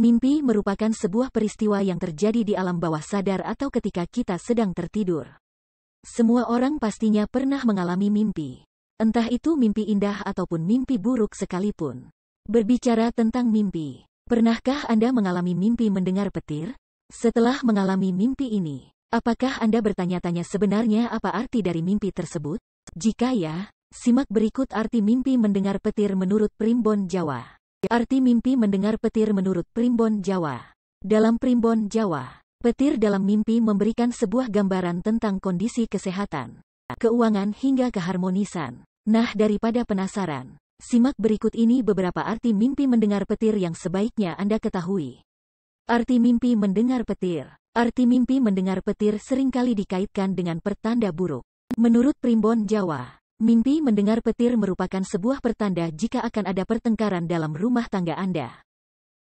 Mimpi merupakan sebuah peristiwa yang terjadi di alam bawah sadar atau ketika kita sedang tertidur. Semua orang pastinya pernah mengalami mimpi. Entah itu mimpi indah ataupun mimpi buruk sekalipun. Berbicara tentang mimpi, pernahkah Anda mengalami mimpi mendengar petir? Setelah mengalami mimpi ini, apakah Anda bertanya-tanya sebenarnya apa arti dari mimpi tersebut? Jika ya, simak berikut arti mimpi mendengar petir menurut Primbon Jawa. Arti mimpi mendengar petir menurut Primbon Jawa. Dalam Primbon Jawa, petir dalam mimpi memberikan sebuah gambaran tentang kondisi kesehatan, keuangan hingga keharmonisan. Nah daripada penasaran, simak berikut ini beberapa arti mimpi mendengar petir yang sebaiknya Anda ketahui. Arti mimpi mendengar petir Arti mimpi mendengar petir seringkali dikaitkan dengan pertanda buruk. Menurut Primbon Jawa, Mimpi mendengar petir merupakan sebuah pertanda jika akan ada pertengkaran dalam rumah tangga Anda.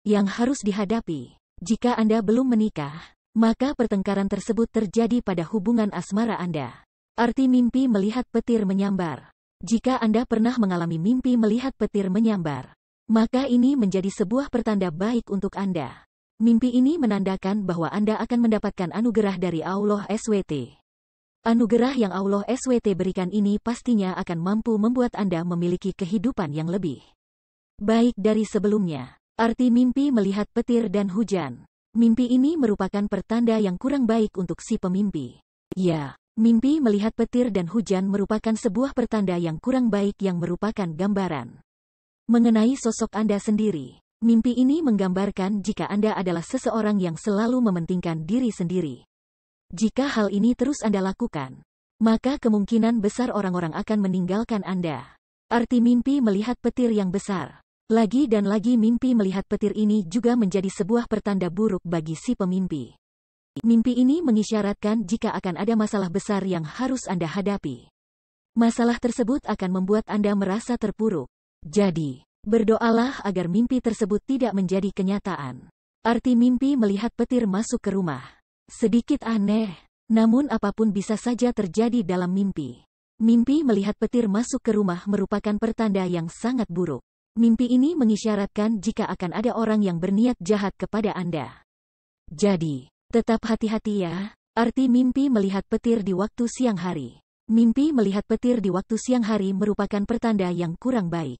Yang harus dihadapi, jika Anda belum menikah, maka pertengkaran tersebut terjadi pada hubungan asmara Anda. Arti mimpi melihat petir menyambar. Jika Anda pernah mengalami mimpi melihat petir menyambar, maka ini menjadi sebuah pertanda baik untuk Anda. Mimpi ini menandakan bahwa Anda akan mendapatkan anugerah dari Allah SWT. Anugerah yang Allah SWT berikan ini pastinya akan mampu membuat Anda memiliki kehidupan yang lebih baik dari sebelumnya. Arti mimpi melihat petir dan hujan. Mimpi ini merupakan pertanda yang kurang baik untuk si pemimpi. Ya, mimpi melihat petir dan hujan merupakan sebuah pertanda yang kurang baik yang merupakan gambaran mengenai sosok Anda sendiri. Mimpi ini menggambarkan jika Anda adalah seseorang yang selalu mementingkan diri sendiri jika hal ini terus Anda lakukan, maka kemungkinan besar orang-orang akan meninggalkan Anda. Arti mimpi melihat petir yang besar. Lagi dan lagi mimpi melihat petir ini juga menjadi sebuah pertanda buruk bagi si pemimpi. Mimpi ini mengisyaratkan jika akan ada masalah besar yang harus Anda hadapi. Masalah tersebut akan membuat Anda merasa terpuruk. Jadi, berdoalah agar mimpi tersebut tidak menjadi kenyataan. Arti mimpi melihat petir masuk ke rumah. Sedikit aneh, namun apapun bisa saja terjadi dalam mimpi. Mimpi melihat petir masuk ke rumah merupakan pertanda yang sangat buruk. Mimpi ini mengisyaratkan jika akan ada orang yang berniat jahat kepada Anda. Jadi, tetap hati-hati ya. Arti mimpi melihat petir di waktu siang hari. Mimpi melihat petir di waktu siang hari merupakan pertanda yang kurang baik.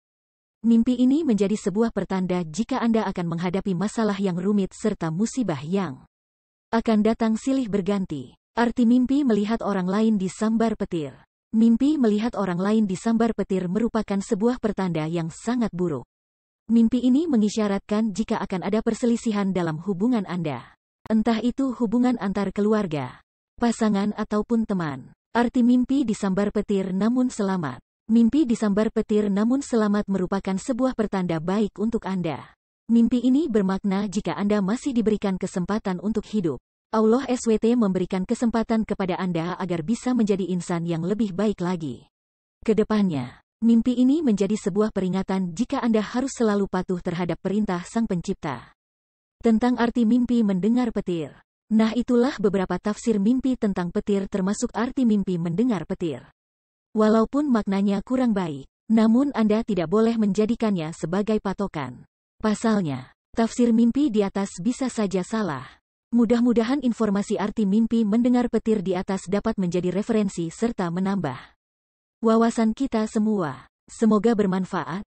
Mimpi ini menjadi sebuah pertanda jika Anda akan menghadapi masalah yang rumit serta musibah yang akan datang silih berganti. Arti mimpi melihat orang lain di sambar petir. Mimpi melihat orang lain di sambar petir merupakan sebuah pertanda yang sangat buruk. Mimpi ini mengisyaratkan jika akan ada perselisihan dalam hubungan Anda. Entah itu hubungan antar keluarga, pasangan ataupun teman. Arti mimpi disambar petir namun selamat. Mimpi disambar petir namun selamat merupakan sebuah pertanda baik untuk Anda. Mimpi ini bermakna jika Anda masih diberikan kesempatan untuk hidup. Allah SWT memberikan kesempatan kepada Anda agar bisa menjadi insan yang lebih baik lagi. Kedepannya, mimpi ini menjadi sebuah peringatan jika Anda harus selalu patuh terhadap perintah Sang Pencipta. Tentang arti mimpi mendengar petir. Nah itulah beberapa tafsir mimpi tentang petir termasuk arti mimpi mendengar petir. Walaupun maknanya kurang baik, namun Anda tidak boleh menjadikannya sebagai patokan. Pasalnya, tafsir mimpi di atas bisa saja salah. Mudah-mudahan informasi arti mimpi mendengar petir di atas dapat menjadi referensi serta menambah wawasan kita semua. Semoga bermanfaat.